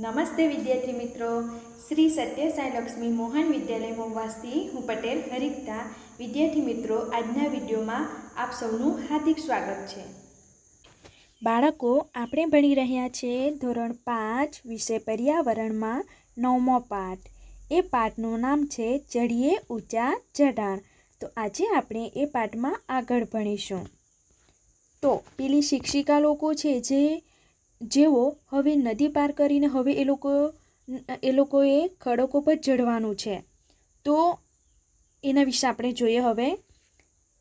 નમસ્તે વિદ્યાર્થી મિત્રો શ્રી સત્ય સાંઈ લક્ષ્મી મોહન વિદ્યાલય મોવાસથી હું પટેલ હરિકતા વિદ્યાર્થી મિત્રો આજના વિડીયોમાં આપ સૌનું હાર્દિક સ્વાગત છે બાળકો આપણે ભણી રહ્યા છે ધોરણ પાંચ વિષય પર્યાવરણમાં નવમો પાઠ એ પાઠનું નામ છે ચઢીએ ઊંચા ચઢાણ તો આજે આપણે એ પાઠમાં આગળ ભણીશું તો પેલી શિક્ષિકા લોકો છે જે જેઓ હવે નદી પાર કરીને હવે એ લોકો એ લોકોએ ખડકો પર ચઢવાનું છે તો એના વિશે આપણે જોઈએ હવે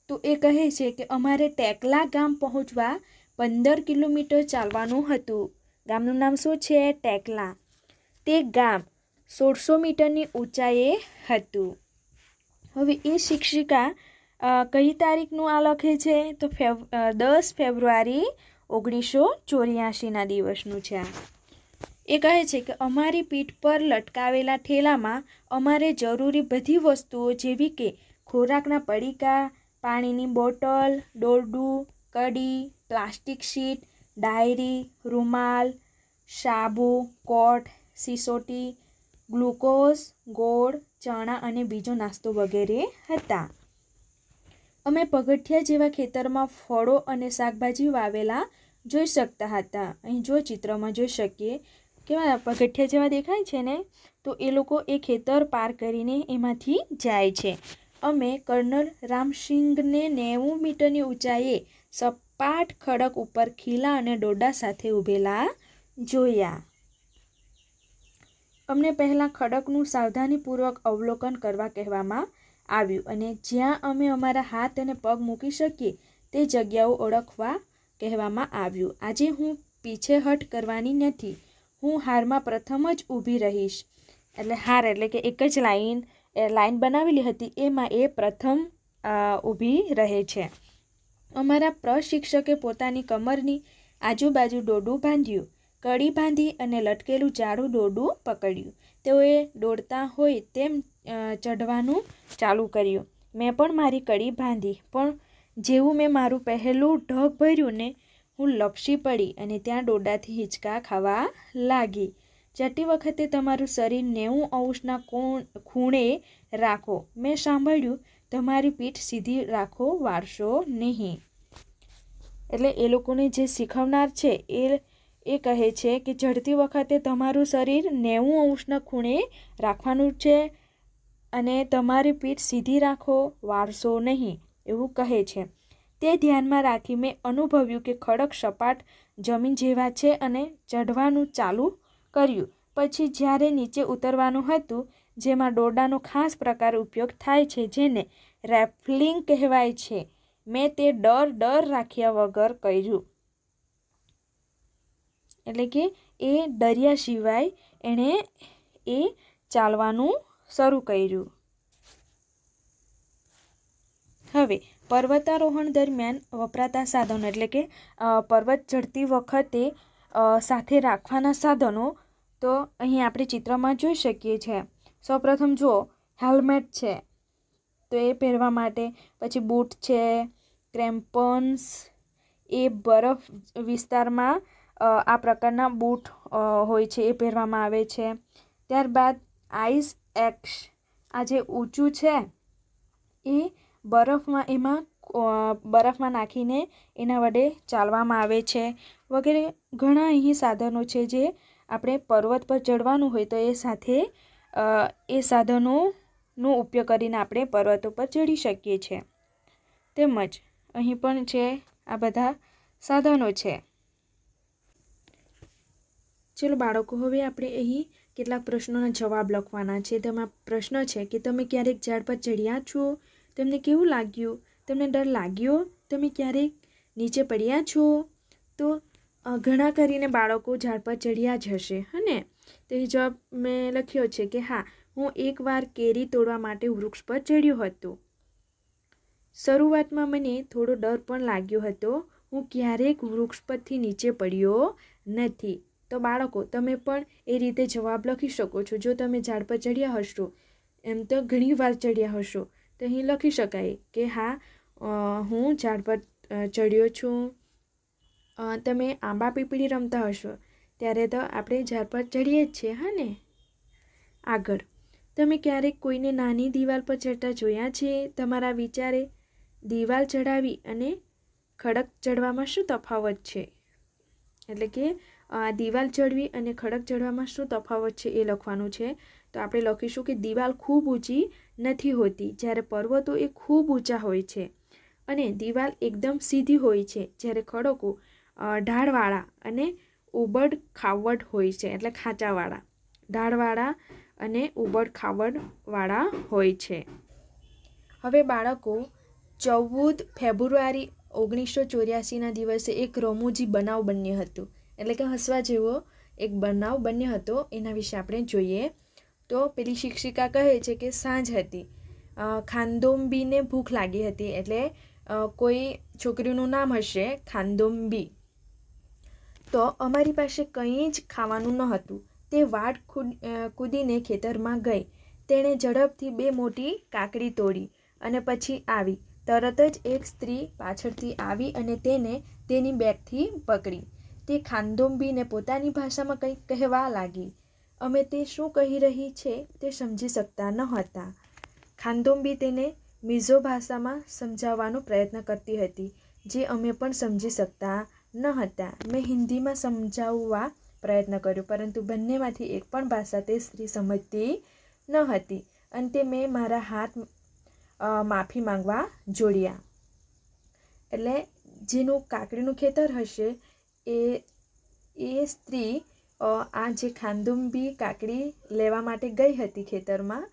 તો એ કહે છે કે અમારે ટેકલા ગામ પહોંચવા પંદર કિલોમીટર ચાલવાનું હતું ગામનું નામ શું છે ટેકલા તે ગામ સોળસો મીટરની ઊંચાઈએ હતું હવે એ શિક્ષિકા કઈ તારીખનું આ લખે છે તો ફેબ દસ ફેબ્રુઆરી ઓગણીસો ચોર્યાસીના દિવસનું છે આ એ કહે છે કે અમારી પીઠ પર લટકાવેલા ઠેલામાં અમારે જરૂરી બધી વસ્તુઓ જેવી કે ખોરાકના પડીકા પાણીની બોટલ દોરડું કડી પ્લાસ્ટિક શીટ ડાયરી રૂમાલ સાબુ કોટ સિસોટી ગ્લુકોઝ ગોળ ચણા અને બીજો નાસ્તો વગેરે હતા અમે પગથિયા જેવા ખેતરમાં ફળો અને શાકભાજી વાવેલા જોઈ શકતા હતા અહીં જો ચિત્રમાં જોઈ શકીએ કેવા પગઠિયા જેવા દેખાય છે ને તો એ લોકો એ ખેતર પાર કરીને એમાંથી જાય છે અમે કર્નલ રામસિંગને નેવું મીટરની ઊંચાઈએ સપાટ ખડક ઉપર ખીલા અને ડોડા સાથે ઊભેલા જોયા અમને પહેલાં ખડકનું સાવધાનીપૂર્વક અવલોકન કરવા કહેવામાં આવ્યું અને જ્યાં અમે અમારા હાથ અને પગ મૂકી શકીએ તે જગ્યાઓ ઓળખવા કહેવામાં આવ્યું આજે હું પીછેહટ કરવાની નથી હું હારમાં પ્રથમ જ ઊભી રહીશ એટલે હાર એટલે કે એક જ લાઈન એ લાઈન બનાવેલી હતી એમાં એ પ્રથમ ઊભી રહે છે અમારા પ્રશિક્ષકે પોતાની કમરની આજુબાજુ દોડું બાંધ્યું કડી બાંધી અને લટકેલું જાડું દોરડું પકડ્યું તેઓએ દોડતા હોય તેમ ચઢવાનું ચાલુ કર્યું મેં પણ મારી કડી બાંધી પણ જેવું મેં મારું પહેલું ઢગ ભર્યું ને હું લપસી પડી અને ત્યાં ડોડાથી હિંચકા ખાવા લાગી જતી વખતે તમારું શરીર નેવું અંશના કોણ ખૂણે રાખો મેં સાંભળ્યું તમારી પીઠ સીધી રાખો વાળશો નહીં એટલે એ લોકોને જે શીખવનાર છે એ એ કહે છે કે ચડતી વખતે તમારું શરીર નેવું અંશના ખૂણે રાખવાનું છે અને તમારી પીઠ સીધી રાખો વાળશો નહીં એવું કહે છે તે ધ્યાનમાં રાખી મેં અનુભવ્યું કે ખડક સપાટ જમીન જેવા છે અને ચઢવાનું ચાલુ કર્યું પછી જ્યારે નીચે ઉતરવાનું હતું જેમાં દોરડાનો ખાસ પ્રકાર ઉપયોગ થાય છે જેને રેફલિંગ કહેવાય છે મેં તે ડર ડર રાખ્યા વગર કર્યું એટલે કે એ ડર્યા સિવાય એણે એ ચાલવાનું શરૂ કર્યું હવે પર્વતારોહણ દરમિયાન વપરાતા સાધનો એટલે કે પર્વત ચઢતી વખતે સાથે રાખવાના સાધનો તો અહીં આપણે ચિત્રમાં જોઈ શકીએ છીએ સૌપ્રથમ જુઓ હેલ્મેટ છે તો એ પહેરવા માટે પછી બૂટ છે ક્રેમ્પન્સ એ બરફ વિસ્તારમાં આ પ્રકારના બૂટ હોય છે એ પહેરવામાં આવે છે ત્યારબાદ આઈસ એક્સ આ જે ઊંચું છે એ બરફમાં એમાં બરફમાં નાખીને એના વડે ચાલવામાં આવે છે વગેરે ઘણા અહીં સાધનો છે જે આપણે પર્વત પર ચડવાનું હોય તો એ સાથે એ સાધનોનો ઉપયોગ કરીને આપણે પર્વત ઉપર ચડી શકીએ છીએ તેમજ અહીં પણ છે આ બધા સાધનો છે ચલો બાળકો હવે આપણે અહીં કેટલાક પ્રશ્નોના જવાબ લખવાના છે તેમાં પ્રશ્ન છે કે તમે ક્યારેક ઝાડ પર ચડ્યા છો તેમને કેવું લાગ્યું તમને ડર લાગ્યો તમે ક્યારેક નીચે પડ્યા છો તો ઘણા કરીને બાળકો ઝાડ પર ચડ્યા જ હશે હને એ જવાબ મેં લખ્યો છે કે હા હું એકવાર કેરી તોડવા માટે વૃક્ષ પર ચડ્યો હતો શરૂઆતમાં મને થોડો ડર પણ લાગ્યો હતો હું ક્યારેક વૃક્ષ પરથી નીચે પડ્યો નથી તો બાળકો તમે પણ એ રીતે જવાબ લખી શકો છો જો તમે ઝાડ પર ચડ્યા હશો એમ તો ઘણી વાર ચડ્યા હશો તો અહીં લખી શકાય કે હા હું ઝાડ પર ચડ્યો છું તમે આંબા પીપળી રમતા હશો ત્યારે તો આપણે ઝાડ પર ચડીએ જ છીએ હા ને આગળ તમે ક્યારેક કોઈને નાની દિવાલ પર ચડતા જોયા છે તમારા વિચારે દિવાલ ચડાવી અને ખડક ચડવામાં શું તફાવત છે એટલે કે આ દિવાલ ચડવી અને ખડક ચડવામાં શું તફાવત છે એ લખવાનું છે તો આપણે લખીશું કે દિવાલ ખૂબ ઊંચી નથી હોતી જ્યારે પર્વતો એ ખૂબ ઊંચા હોય છે અને દિવાલ એકદમ સીધી હોય છે જ્યારે ખડકો ઢાળવાળા અને ઉબડ ખાવડ હોય છે એટલે ખાંચાવાળા ઢાળવાળા અને ઉબડ ખાવડવાળા હોય છે હવે બાળકો ચૌદ ફેબ્રુઆરી ઓગણીસો ચોર્યાસીના દિવસે એક રમૂજી બનાવ બન્યો હતો એટલે કે હસવા જેવો એક બનાવ બન્યો હતો એના વિશે આપણે જોઈએ તો પેલી શિક્ષિકા કહે છે કે સાંજ હતી ખાનદોમ્બીને ભૂખ લાગી હતી એટલે કોઈ છોકરીનું નામ હશે ખાનદોમ્બી તો અમારી પાસે કંઈ જ ખાવાનું ન હતું તે વાડ કૂદીને ખેતરમાં ગઈ તેણે ઝડપથી બે મોટી કાકડી તોડી અને પછી આવી તરત જ એક સ્ત્રી પાછળથી આવી અને તેને તેની બેગથી પકડી તે ખાનદોંબીને પોતાની ભાષામાં કંઈક કહેવા લાગી અમે તે શું કહી રહી છે તે સમજી શકતા ન હતા ખાનદોંબી તેને મિઝો ભાષામાં સમજાવવાનો પ્રયત્ન કરતી હતી જે અમે પણ સમજી શકતા ન હતા મેં હિન્દીમાં સમજાવવા પ્રયત્ન કર્યો પરંતુ બંનેમાંથી એક પણ ભાષા તે સ્ત્રી સમજતી ન હતી અંતે મેં મારા હાથ માફી માંગવા જોડ્યા એટલે જેનું કાકડીનું ખેતર હશે એ એ સ્ત્રી આ જે ખાંદુંબી કાકડી લેવા માટે ગઈ હતી ખેતરમાં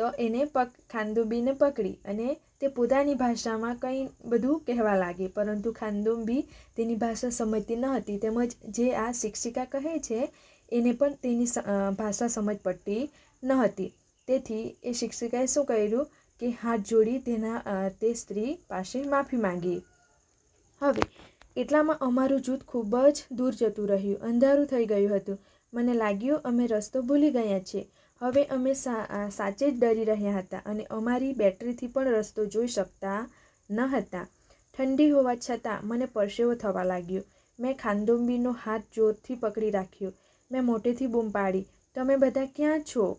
તો એને પક ખાંદુંબીને પકડી અને તે પોતાની ભાષામાં કંઈ બધું કહેવા લાગે પરંતુ ખાંદુંબી તેની ભાષા સમજતી ન હતી તેમજ જે આ શિક્ષિકા કહે છે એને પણ તેની ભાષા સમજ પડતી ન હતી તેથી એ શિક્ષિકાએ શું કર્યું કે હાથ જોડી તેના તે સ્ત્રી પાસે માફી માંગી હવે એટલામાં અમારું જૂથ ખૂબ જ દૂર જતું રહ્યું અંધારું થઈ ગયું હતું મને લાગ્યું અમે રસ્તો ભૂલી ગયા છીએ હવે અમે સાચે જ ડરી રહ્યા હતા અને અમારી બેટરીથી પણ રસ્તો જોઈ શકતા ન હતા ઠંડી હોવા છતાં મને પરસેવો થવા લાગ્યો મેં ખાંદોંબીનો હાથ જોરથી પકડી રાખ્યો મેં મોટેથી બૂમ પાડી તમે બધા ક્યાં છો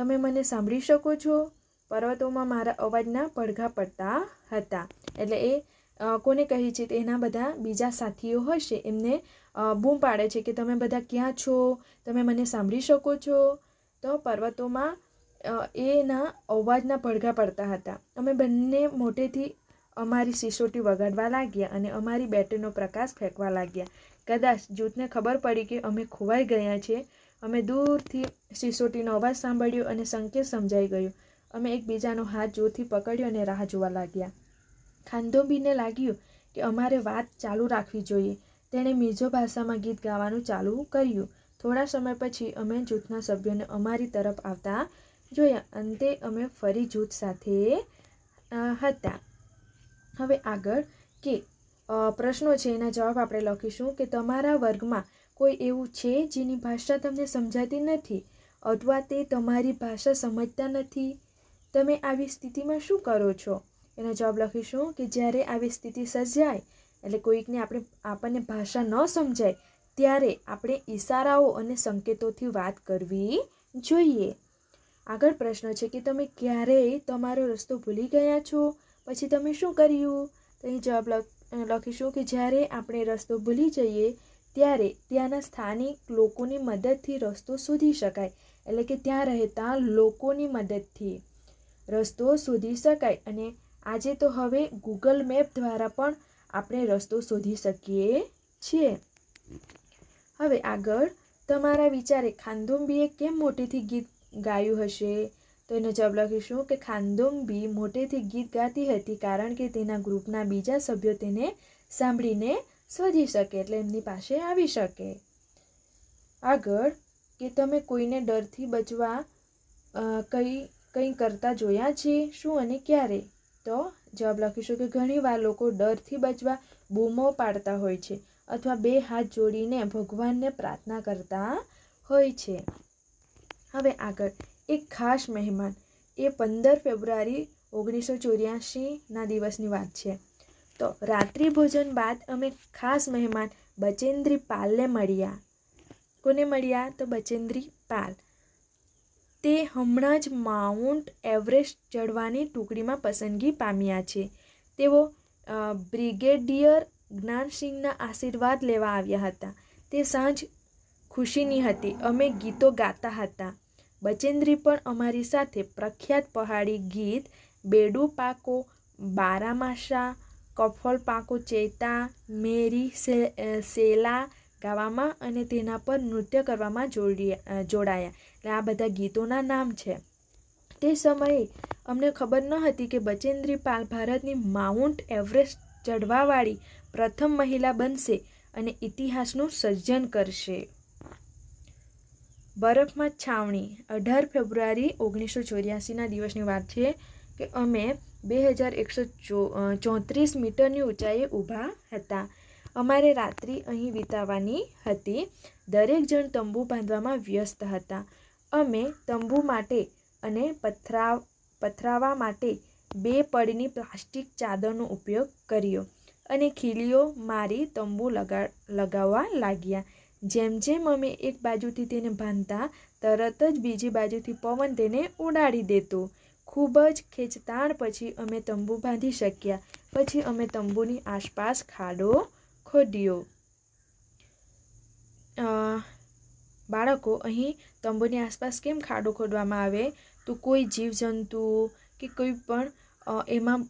તમે મને સાંભળી શકો છો પર્વતોમાં મારા અવાજના પડઘા પડતા હતા એટલે એ કોને કહે છે એના બધા બીજા સાથીઓ હશે એમને બૂમ પાડે છે કે તમે બધા ક્યાં છો તમે મને સાંભળી શકો છો તો પર્વતોમાં એના અવાજના પડઘા પડતા હતા અમે બંને મોટેથી અમારી સિસોટી વગાડવા લાગ્યા અને અમારી બેટરીનો પ્રકાશ ફેંકવા લાગ્યા કદાચ જૂથને ખબર પડી કે અમે ખોવાઈ ગયા છીએ અમે દૂરથી સિસોટીનો અવાજ સાંભળ્યો અને સંકેત સમજાઈ ગયો અમે એકબીજાનો હાથ જોરથી પકડ્યો અને રાહ જોવા લાગ્યા ખાંદોબીને લાગ્યું કે અમારે વાત ચાલુ રાખવી જોઈએ તેણે મિઝો ભાષામાં ગીત ગાવાનું ચાલુ કર્યું થોડા સમય પછી અમે જૂથના સભ્યોને અમારી તરફ આવતા જોયા અંતે અમે ફરી જૂથ સાથે હતા હવે આગળ કે પ્રશ્નો છે એના જવાબ આપણે લખીશું કે તમારા વર્ગમાં કોઈ એવું છે જેની ભાષા તમને સમજાતી નથી અથવા તે તમારી ભાષા સમજતા નથી તમે આવી સ્થિતિમાં શું કરો છો એનો જવાબ લખીશું કે જ્યારે આવી સ્થિતિ સર્જાય એટલે કોઈકને આપણે આપણને ભાષા ન સમજાય ત્યારે આપણે ઇશારાઓ અને સંકેતોથી વાત કરવી જોઈએ આગળ પ્રશ્ન છે કે તમે ક્યારેય તમારો રસ્તો ભૂલી ગયા છો પછી તમે શું કર્યું તો અહીં જવાબ લખીશું કે જ્યારે આપણે રસ્તો ભૂલી જઈએ ત્યારે ત્યાંના સ્થાનિક લોકોની મદદથી રસ્તો શોધી શકાય એટલે કે ત્યાં રહેતા લોકોની મદદથી રસ્તો શોધી શકાય અને આજે તો હવે ગૂગલ મેપ દ્વારા પણ આપણે રસ્તો શોધી શકીએ છીએ હવે આગળ તમારા વિચારે ખાનદુંબીએ કેમ મોટેથી ગીત ગાયું હશે તો એનો જવાબ લખીશું કે ખાનદુંબી મોટેથી ગીત ગાતી હતી કારણ કે તેના ગ્રુપના બીજા સભ્યો તેને સાંભળીને શોધી શકે એટલે એમની પાસે આવી શકે આગળ કે તમે કોઈને ડરથી બચવા કંઈ કંઈ કરતા જોયા છે શું અને ક્યારે તો જવાબ લખીશું કે ઘણીવાર લોકો ડરથી બચવા બૂમો પાડતા હોય છે અથવા બે હાથ જોડીને ભગવાનને પ્રાર્થના કરતા હોય છે હવે આગળ એક ખાસ મહેમાન એ પંદર ફેબ્રુઆરી ઓગણીસો ચોર્યાસીના દિવસની વાત છે તો રાત્રિ ભોજન બાદ અમે ખાસ મહેમાન બચેન્દ્રી પાલને મળ્યા કોને મળ્યા તો બચેન્દ્રી પાલ તે હમણાં જ માઉન્ટ એવરેસ્ટ ચડવાની ટુકડીમાં પસંદગી પામ્યા છે તેઓ બ્રિગેડિયર જ્ઞાનસિંહના આશીર્વાદ લેવા આવ્યા હતા તે સાંજ ખુશીની હતી અમે ગીતો ગાતા હતા બચેન્દ્રી પણ અમારી સાથે પ્રખ્યાત પહાડી ગીત બેડુ પાકો બારામાસા કફોલ પાકો ચેતા મેરી સેલા ગાવામાં અને તેના પર નૃત્ય કરવામાં જોડી જોડાયા એટલે આ બધા ગીતોના નામ છે તે સમયે અમને ખબર ન હતી કે બચેન્દ્રી પાલ ભારતની માઉન્ટ એવરેસ્ટ ચઢવાવાળી પ્રથમ મહિલા બનશે અને ઇતિહાસનું સર્જન કરશે બરફમાં છાવણી અઢાર ફેબ્રુઆરી ઓગણીસો ચોર્યાસીના દિવસની વાત છે કે અમે બે હજાર એકસો ચોત્રીસ મીટરની ઊંચાઈએ ઊભા હતા અમારે રાત્રિ અહીં વિતાવવાની હતી દરેક જણ તંબુ બાંધવામાં વ્યસ્ત હતા અમે તંબુ માટે અને પથરા પથરાવા માટે બે પડની પ્લાસ્ટિક ચાદરનો ઉપયોગ કર્યો અને ખીલીઓ મારી તંબુ લગા લગાવવા લાગ્યા જેમ જેમ અમે એક બાજુથી તેને બાંધતા તરત જ બીજી બાજુથી પવન તેને ઉડાડી દેતો ખૂબ જ ખેંચતાણ પછી અમે તંબુ બાંધી શક્યા પછી અમે તંબુની આસપાસ ખાડો ખોડિયો બાળકો અહીં તંબુની આસપાસ કેમ ખાડો ખોદવામાં આવે તો કોઈ જીવજંતુઓ કે કોઈ પણ એમાં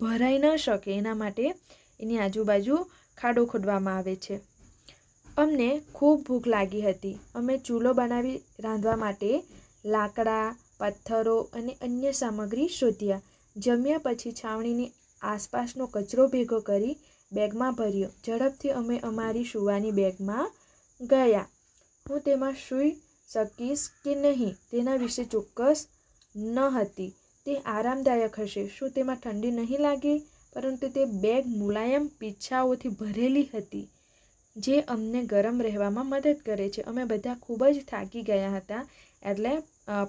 ભરાઈ ન શકે એના માટે એની આજુબાજુ ખાડો ખોદવામાં આવે છે અમને ખૂબ ભૂખ લાગી હતી અમે ચૂલો બનાવી રાંધવા માટે લાકડા પથ્થરો અને અન્ય સામગ્રી શોધ્યા જમ્યા પછી છાવણીની આસપાસનો કચરો ભેગો કરી બેગમાં ભર્યો ઝડપથી અમે અમારી સુવાની બેગમાં ગયા હું તેમાં સૂઈ શકીશ કે નહીં તેના વિશે ચોક્કસ ન હતી તે આરામદાયક હશે શું તેમાં ઠંડી નહીં લાગે પરંતુ તે બેગ મુલાયમ પીછાઓથી ભરેલી હતી જે અમને ગરમ રહેવામાં મદદ કરે છે અમે બધા ખૂબ જ થાકી ગયા હતા એટલે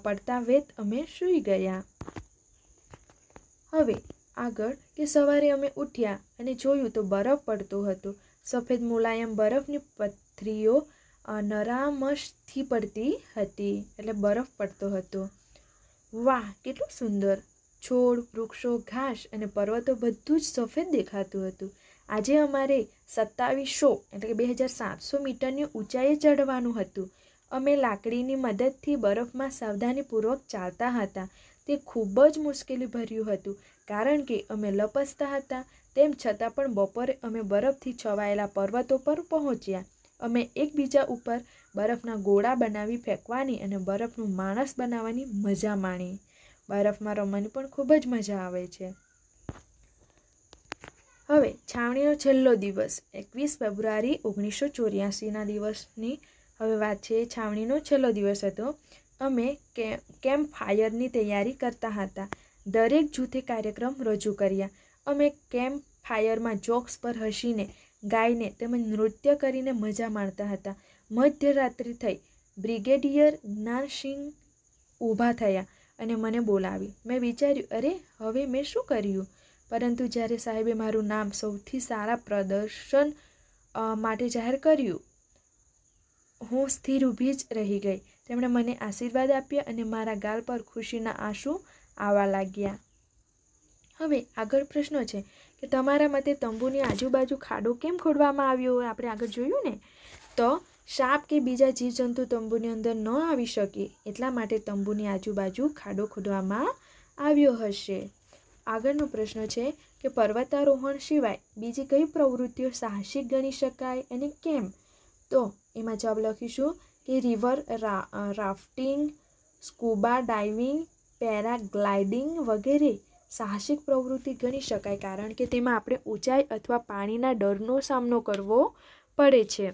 પડતા વેત અમે સૂઈ ગયા હવે આગળ કે સવારે અમે ઉઠ્યા અને જોયું તો બરફ પડતો હતો સફેદ મુલાયમ બરફની પથરીઓ નરામશથી પડતી હતી એટલે બરફ પડતો હતો વાહ કેટલું સુંદર છોડ વૃક્ષો ઘાસ અને પર્વતો બધું જ સફેદ દેખાતું હતું આજે અમારે સત્તાવીસો એટલે કે બે હજાર સાતસો મીટરની ઊંચાઈએ ચડવાનું હતું અમે લાકડીની મદદથી બરફમાં સાવધાનીપૂર્વક ચાલતા હતા તે ખૂબ જ મુશ્કેલી ભર્યું હતું કારણ કે અમે લપસતા હતા તેમ છતાં પણ બપોરે અમે બરફથી છવાયેલા પર્વતો પર પહોંચ્યા અમે એકબીજા ઉપર બરફના ગોળા બનાવી ફેંકવાની અને બરફનું માણસ બનાવવાની મજા માણી બરફમાં રમવાની પણ ખૂબ જ મજા આવે છે હવે છાવણીનો છેલ્લો દિવસ એકવીસ ફેબ્રુઆરી ઓગણીસો ચોર્યાસીના દિવસની હવે વાત છે છાવણીનો છેલ્લો દિવસ હતો અમે કેમ્પ ફાયરની તૈયારી કરતા હતા દરેક જૂથે કાર્યક્રમ રજૂ કર્યા અમે કેમ્પ ફાયરમાં જોક્સ પર હસીને ગાઈને તેમજ નૃત્ય કરીને મજા માણતા હતા મધ્યરાત્રિ થઈ બ્રિગેડિયર જ્ઞાનસિંહ ઊભા થયા અને મને બોલાવી મેં વિચાર્યું અરે હવે મેં શું કર્યું પરંતુ જ્યારે સાહેબે મારું નામ સૌથી સારા પ્રદર્શન માટે જાહેર કર્યું હું સ્થિર ઊભી જ રહી ગઈ તેમણે મને આશીર્વાદ આપ્યા અને મારા ગાલ પર ખુશીના આંસુ આવવા લાગ્યા હવે આગળ પ્રશ્ન છે કે તમારા મતે તંબુની આજુબાજુ ખાડો કેમ ખોડવામાં આવ્યો હોય આપણે આગળ જોયું ને તો સાપ કે બીજા જીવજંતુ તંબુની અંદર ન આવી શકે એટલા માટે તંબુની આજુબાજુ ખાડો ખોડવામાં આવ્યો હશે આગળનો પ્રશ્ન છે કે પર્વતારોહણ સિવાય બીજી કઈ પ્રવૃત્તિઓ સાહસિક ગણી શકાય અને કેમ તો એમાં જવાબ લખીશું કે river rafting scuba diving paragliding વગેરે સાહસિક પ્રવૃત્તિ ગણી શકાય કારણ કે તેમાં આપણે ઊંચાઈ અથવા પાણીના ડરનો સામનો કરવો પડે છે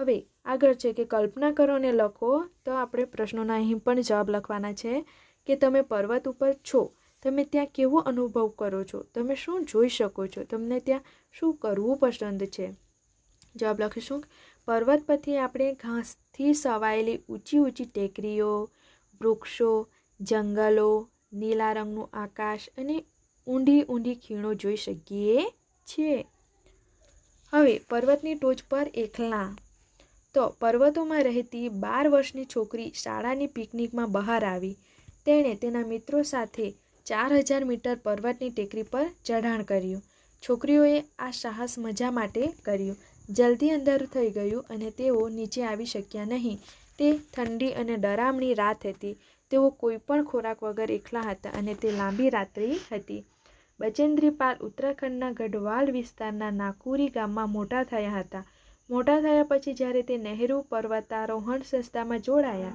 હવે આગળ છે કે કલ્પના કરો ને લખો તો આપણે પ્રશ્નોના અહીં પણ જવાબ લખવાના છે કે તમે પર્વત ઉપર છો તમે ત્યાં કેવો અનુભવ કરો છો તમે શું જોઈ શકો છો તમને ત્યાં શું કરવું પસંદ છે જવાબ લખીશું પર્વત પરથી આપણે ઘાસથી સવાયેલી ઊંચી ઊંચી ટેકરીઓ વૃક્ષો જંગલો નીલા રંગનું આકાશ અને ઊંડી ઊંડી ખીણો જોઈ શકીએ છીએ હવે પર્વતની ટોચ પર એકલા તો પર્વતોમાં રહેતી બાર વર્ષની છોકરી શાળાની પિકનિકમાં બહાર આવી તેણે તેના મિત્રો સાથે ચાર હજાર મીટર પર્વતની ટેકરી પર ચઢાણ કર્યું છોકરીઓએ આ સાહસ મજા માટે કર્યું જલ્દી અંધારું થઈ ગયું અને તેઓ નીચે આવી શક્યા નહીં તે ઠંડી અને ડરામણી રાત હતી તેઓ કોઈપણ ખોરાક વગર એકલા હતા અને તે લાંબી રાત્રિ હતી બજેન્દ્રીપાલ ઉત્તરાખંડના ગઢવાલ વિસ્તારના નાકુરી ગામમાં મોટા થયા હતા મોટા થયા પછી જ્યારે તે નહેરુ પર્વતારોહણ સંસ્થામાં જોડાયા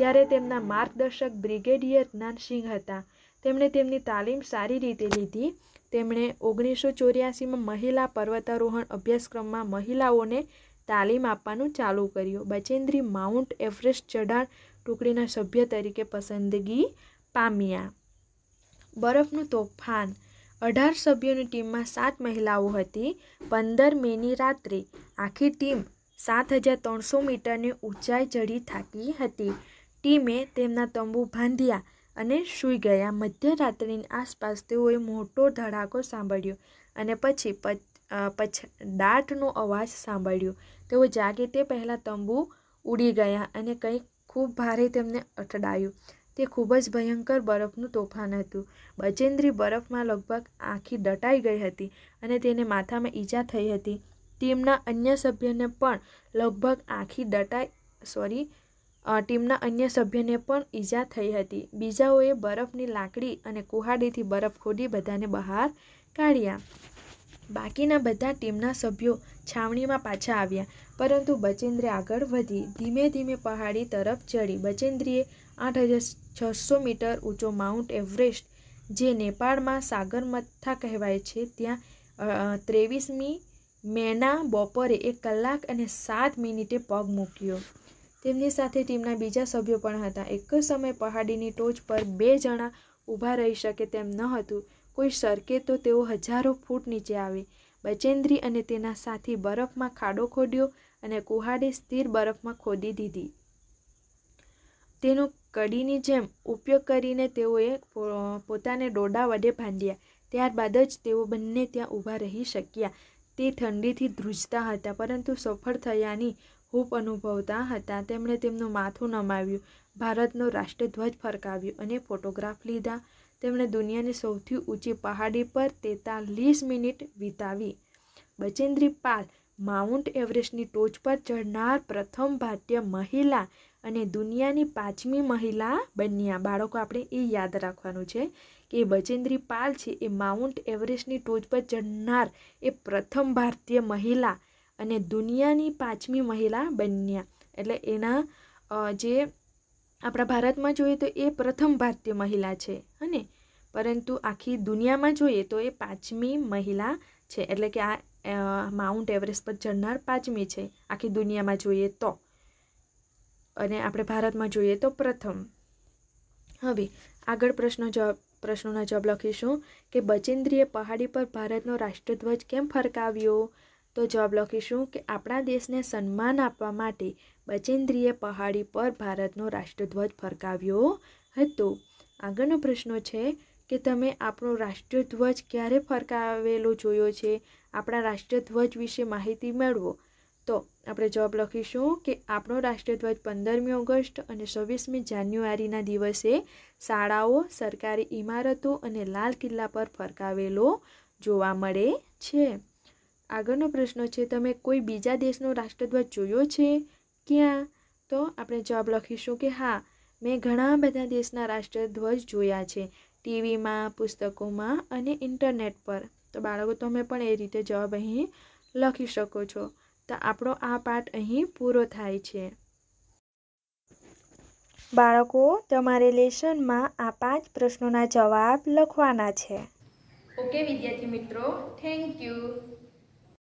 ત્યારે તેમના માર્ગદર્શક બ્રિગેડિયર જ્ઞાનસિંહ હતા તેમણે તેમની તાલીમ સારી રીતે લીધી તેમણે ઓગણીસો ચોર્યાસીમાં મહિલા પર્વતારોહણ અભ્યાસક્રમમાં મહિલાઓને તાલીમ આપવાનું ચાલુ કર્યું બચેન્દ્રી માઉન્ટ એવરેસ્ટ ચઢાણ ટુકડીના સભ્ય તરીકે પસંદગી પામ્યા બરફનું તોફાન અઢાર સભ્યોની ટીમમાં સાત મહિલાઓ હતી પંદર મેની રાત્રે આખી ટીમ સાત હજાર ત્રણસો મીટરની ઊંચાઈ ચઢી થાકી હતી ટીમે તેમના તંબુ બાંધ્યા અને સૂઈ ગયા મધ્યરાત્રિની આસપાસ તેઓએ મોટો ધડાકો સાંભળ્યો અને પછી પછ દાટનો અવાજ સાંભળ્યો તેઓ જાગે તે પહેલાં તંબુ ઉડી ગયા અને કંઈક ખૂબ ભારે તેમને અથડાયું તે ખૂબ જ ભયંકર બરફનું તોફાન હતું બચેન્દ્રી બરફમાં લગભગ આખી દટાઈ ગઈ હતી અને તેને માથામાં ઈજા થઈ હતી ટીમના અન્ય સભ્યને પણ લગભગ આખી દટાઈ સોરી ટીમના અન્ય સભ્યને પણ ઈજા થઈ હતી બીજાઓએ બરફની લાકડી અને કુહાડીથી બરફ ખોદી બધાને બહાર કાઢ્યા બાકીના બધા ટીમના સભ્યો છાવણીમાં પાછા આવ્યા પરંતુ બચેન્દ્રે આગળ વધી ધીમે ધીમે પહાડી તરફ ચડી બચેન્દ્રીએ આઠ હજાર છસો મીટર ઊંચો માઉન્ટ એવરેસ્ટ જે નેપાળમાં સાગરમથા કહેવાય છે ત્યાં ત્રેવીસમી મેના બપોરે એક કલાક અને સાત મિનિટે પગ મૂક્યો તેમની સાથે ટીમના બીજા સભ્યો પણ હતા એક જ સમયે પહાડીની ટોચ પર બે જણા ઊભા રહી શકે તેમ ન હતું કોઈ સરકે તો તેઓ હજારો ફૂટ નીચે આવે બચેન્દ્રી અને તેના સાથી બરફમાં ખાડો ખોડ્યો અને કુહાડે સ્થિર બરફમાં ખોદી દીધી તેનો કડીની જેમ ઉપયોગ કરીને તેઓએ પોતાને ડોડા વડે ભાંડ્યા ત્યારબાદ જ તેઓ બંને ત્યાં ઊભા રહી શક્યા તે ઠંડીથી ધ્રુજતા હતા પરંતુ સફળ થયાની હૂપ અનુભવતા હતા તેમણે તેમનું માથું નમાવ્યું ભારતનો રાષ્ટ્રધ્વજ ફરકાવ્યો અને ફોટોગ્રાફ લીધા તેમણે દુનિયાની સૌથી ઊંચી પહાડી પર તેતાલીસ મિનિટ વિતાવી બચેન્દ્રી પાલ માઉન્ટ એવરેસ્ટની ટોચ પર ચઢનાર પ્રથમ ભારતીય મહિલા અને દુનિયાની પાંચમી મહિલા બન્યા બાળકો આપણે એ યાદ રાખવાનું છે કે બચેન્દ્રી પાલ છે એ માઉન્ટ એવરેસ્ટની ટોચ પર ચઢનાર એ પ્રથમ ભારતીય મહિલા અને દુનિયાની પાંચમી મહિલા બન્યા એટલે એના જે આપણા ભારતમાં જોઈએ તો એ પ્રથમ ભારતીય મહિલા છે અને પરંતુ આખી દુનિયામાં જોઈએ તો એ પાંચમી મહિલા છે એટલે કે આ માઉન્ટ એવરેસ્ટ પર ચડનાર પાંચમી છે આખી દુનિયામાં જોઈએ તો અને આપણે ભારતમાં જોઈએ તો પ્રથમ હવે આગળ પ્રશ્નો જવાબ પ્રશ્નોના જવાબ લખીશું કે બચેન્દ્રીએ પહાડી પર ભારતનો રાષ્ટ્રધ્વજ કેમ ફરકાવ્યો તો જવાબ લખીશું કે આપણા દેશને સન્માન આપવા માટે બચેન્દ્રીએ પહાડી પર ભારતનો રાષ્ટ્રધ્વજ ફરકાવ્યો હતો આગળનો પ્રશ્ન છે કે તમે આપણો રાષ્ટ્રધ્વજ ક્યારે ફરકાવેલો જોયો છે આપણા રાષ્ટ્રધ્વજ વિશે માહિતી મેળવો તો આપણે જવાબ લખીશું કે આપણો રાષ્ટ્રધ્વજ પંદરમી ઓગસ્ટ અને છવ્વીસમી જાન્યુઆરીના દિવસે શાળાઓ સરકારી ઇમારતો અને લાલ કિલ્લા પર ફરકાવેલો જોવા મળે છે આગળનો પ્રશ્ન છે તમે કોઈ બીજા દેશનો રાષ્ટ્રધ્વજ જોયો છે ક્યાં તો આપણે જવાબ લખીશું કે હા મેં ઘણા બધા દેશના રાષ્ટ્રધ્વજ જોયા છે ટીવીમાં પુસ્તકોમાં અને ઇન્ટરનેટ પર તો બાળકો તમે પણ એ રીતે જવાબ અહીં લખી શકો છો તો આપણો આ પાઠ અહીં પૂરો થાય છે બાળકો તમારે લેશનમાં આ પાંચ પ્રશ્નોના જવાબ લખવાના છે ઓકે વિદ્યાર્થી મિત્રો થેન્ક યુ